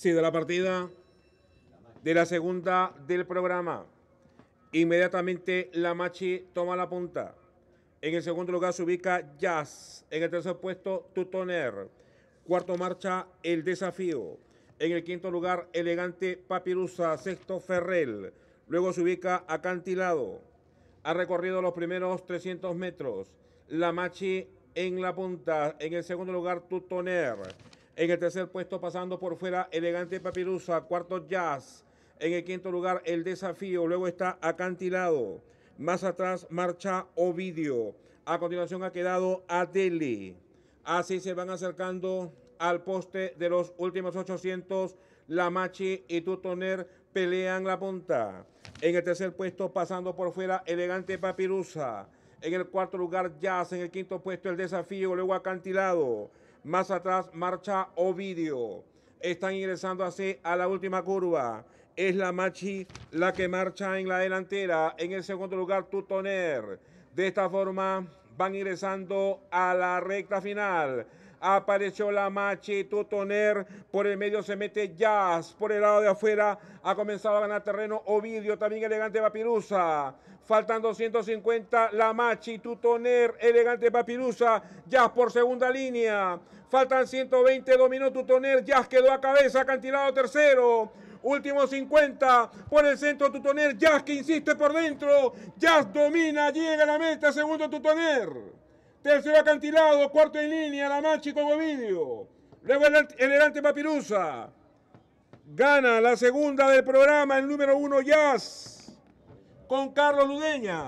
Sí, de la partida de la segunda del programa. Inmediatamente la Machi toma la punta. En el segundo lugar se ubica Jazz. En el tercer puesto, Tutoner. Cuarto marcha, El Desafío. En el quinto lugar, Elegante Papirusa. Sexto, Ferrel. Luego se ubica Acantilado. Ha recorrido los primeros 300 metros. La Machi en la punta. En el segundo lugar, Tutoner. En el tercer puesto, pasando por fuera, Elegante Papirusa. Cuarto, Jazz. En el quinto lugar, El Desafío. Luego está Acantilado. Más atrás, Marcha Ovidio. A continuación ha quedado Adeli. Así se van acercando al poste de los últimos 800. La Machi y Tutoner pelean la punta. En el tercer puesto, pasando por fuera, Elegante Papirusa. En el cuarto lugar, Jazz. En el quinto puesto, El Desafío. Luego Acantilado. Más atrás marcha Ovidio. Están ingresando así a la última curva. Es la Machi la que marcha en la delantera. En el segundo lugar, Tutoner. De esta forma van ingresando a la recta final. Apareció la Machi, Tutoner, por el medio se mete Jazz, por el lado de afuera ha comenzado a ganar terreno Ovidio, también elegante Papirusa. Faltan 250, la Machi, Tutoner, elegante Papirusa, Jazz por segunda línea. Faltan 120, dominó Tutoner, Jazz quedó a cabeza, Cantilado tercero. Último 50 por el centro Tutoner. Jazz que insiste por dentro. Jazz domina, llega a la meta. Segundo Tutoner. Tercero acantilado, cuarto en línea, la mancha con Ovidio. Luego el, delante Papirusa. Gana la segunda del programa, el número uno Jazz, con Carlos Ludeña.